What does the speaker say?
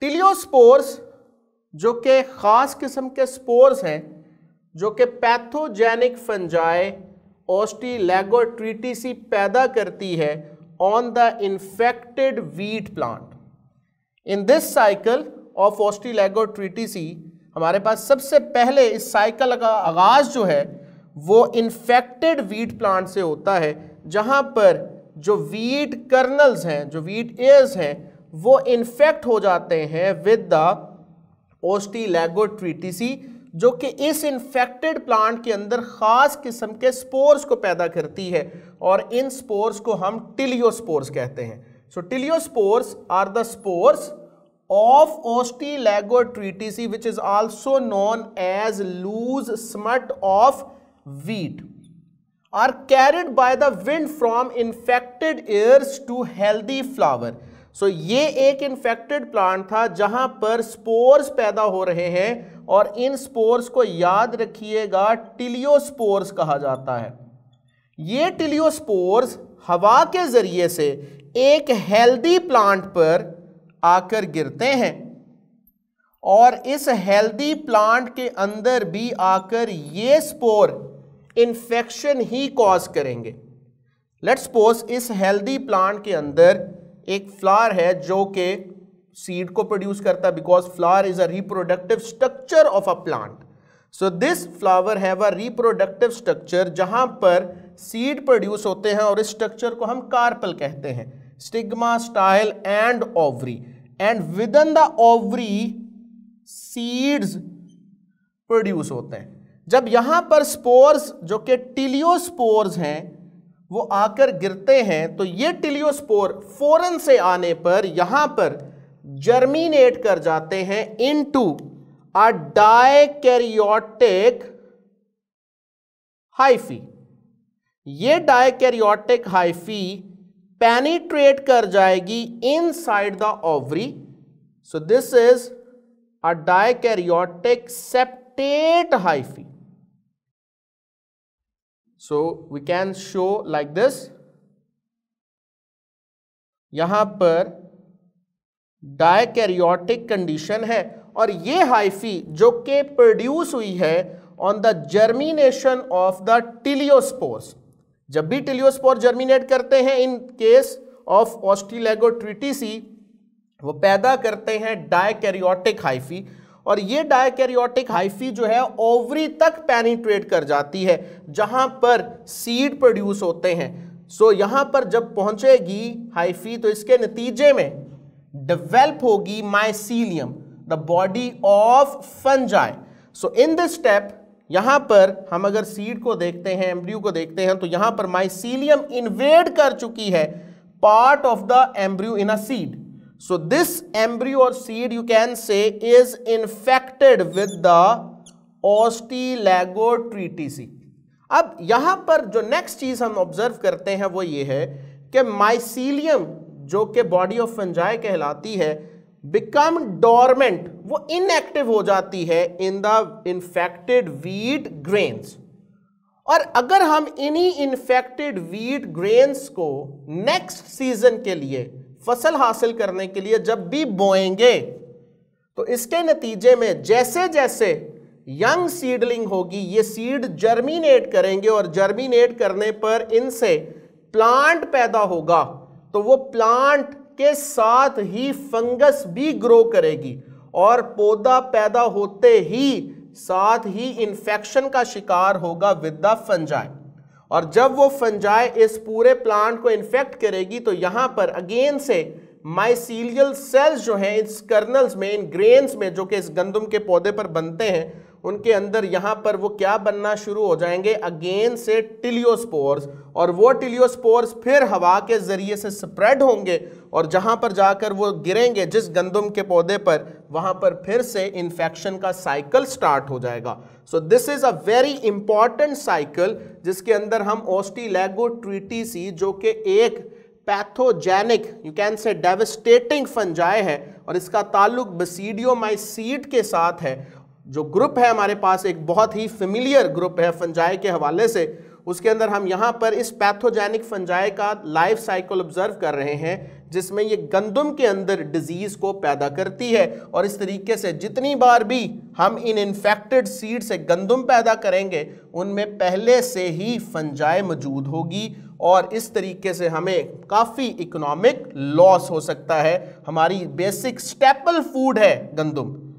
टिलियोस्पोर्स जो कि ख़ास किस्म के स्पोर्स हैं जो कि पैथोजेनिक फंजाए ऑस्टीलेगोट्रीटीसी पैदा करती है on the infected wheat plant in this cycle of Ustilago tritici हमारे पास सबसे पहले इस साइकिल का आगाज़ जो है वो इन्फेक्टेड वीट प्लांट से होता है जहाँ पर जो वीट कर्नल्स हैं जो वीट एयर्स हैं वो इन्फेक्ट हो जाते हैं विद द ओस्टीलैगोट्रीटीसी जो कि इस इन्फेक्टेड प्लांट के अंदर ख़ास किस्म के स्पोर्स को पैदा करती है और इन स्पोर्स को हम टिलियोस्पोर्स कहते हैं so teliospores are the spores of Ustilago tritici which is also known as loose smut of wheat are carried by the wind from infected ears to healthy flower so so, ये एक infected plant था जहां पर spores पैदा हो रहे हैं और इन स्पोर्स को याद रखिएगा टिलियोस्पोर्स कहा जाता है ये टिलियोस्पोर्स हवा के जरिए से एक हेल्दी प्लांट पर आकर गिरते हैं और इस हेल्दी प्लांट के अंदर भी आकर ये स्पोर इन्फेक्शन ही कॉज करेंगे लेट्स सपोज इस हेल्दी प्लांट के अंदर एक फ्लावर है जो के सीड को प्रोड्यूस करता है because flower is a reproductive structure of a plant so this flower have a reproductive structure जहां पर सीड प्रोड्यूस होते हैं और इस स्ट्रक्चर को हम कार्पल कहते हैं stigma style and ovary and within the ovary seeds produce होते हैं जब यहां पर स्पोर्स जो कि टिलियोस्पोर्स हैं वो आकर गिरते हैं तो ये टिलियोस्पोर फोरन से आने पर यहाँ पर जर्मिनेट कर जाते हैं into a dikaryotic hyphae ये डायकैरियोटिक हाइफी पेनिट्रेट कर जाएगी inside the ovary so this is a dikaryotic septate hyphae so we can show like this यहां पर डायकैरियोटिक कंडीशन है और ये हाइफी जो कि प्रोड्यूस हुई है on the germination of the teliospores जब भी टिलियोस्पोर जर्मिनेट करते हैं इन केस ऑफ ऑस्टिलेगोट्रिटिसी वो पैदा करते हैं डायकैरियोटिक हाइफी और ये डायकैरियोटिक हाइफी जो है ओवरी तक पेनिट्रेट कर जाती है जहाँ पर सीड प्रोड्यूस होते हैं सो so, यहाँ पर जब पहुँचेगी हाइफी तो इसके नतीजे में डिवेल्प होगी mycelium the body of fungi so in this step यहां पर हम अगर सीड को देखते हैं एम्ब्रियो को देखते हैं तो यहां पर माइसीलियम इन्वेड कर चुकी है part of the embryo in a seed so this embryo or seed you can say is infected with the Ustilago tritici अब यहाँ पर जो नेक्स्ट चीज़ हम ऑब्जर्व करते हैं वो ये है कि माइसीलियम जो कि बॉडी ऑफ फंजाई कहलाती है बिकम डोरमेंट वो इनएक्टिव हो जाती है in the infected wheat grains और अगर हम इन्हीं इन्फेक्टेड वीट ग्रेन्स को नेक्स्ट सीजन के लिए फसल हासिल करने के लिए जब भी बोएंगे तो इसके नतीजे में जैसे जैसे यंग सीडलिंग होगी ये सीड जर्मिनेट करेंगे और जर्मिनेट करने पर इनसे प्लांट पैदा होगा तो वो प्लांट के साथ ही फंगस भी ग्रो करेगी और पौधा पैदा होते ही साथ ही इन्फेक्शन का शिकार होगा विद द फंजाई और जब वो फंजाई इस पूरे प्लांट को इन्फेक्ट करेगी तो यहाँ पर अगेन से माइसीलियल सेल्स जो हैं इस कर्नल्स में इन ग्रेन्स में जो कि इस गंदम के पौधे पर बनते हैं उनके अंदर यहाँ पर वो क्या बनना शुरू हो जाएंगे अगेन से टिलियोस्पोर्स और वो टिलियोस्पोर्स फिर हवा के ज़रिए से स्प्रेड होंगे और जहाँ पर जाकर वो गिरेंगे जिस गंदम के पौधे पर वहाँ पर फिर से इन्फेक्शन का साइकिल स्टार्ट हो जाएगा so this is a very important cycle जिसके अंदर हम ओस्टीलैगो ट्रीटीसी जो कि एक pathogenic you can say devastating fungi है और इसका ताल्लुक बसीडियोमाइसीड के साथ है जो ग्रुप है हमारे पास एक बहुत ही फेमिलियर ग्रुप है फंजाई के हवाले से उसके अंदर हम यहाँ पर इस पैथोजेनिक फंजाई का लाइफ साइकिल ऑब्जर्व कर रहे हैं जिसमें ये गंदम के अंदर डिजीज़ को पैदा करती है और इस तरीके से जितनी बार भी हम इन इन्फेक्टेड सीड से गंदम पैदा करेंगे उनमें पहले से ही फंजाई मौजूद होगी और इस तरीके से हमें काफ़ी इकोनॉमिक लॉस हो सकता है हमारी बेसिक स्टेपल फूड है गंदम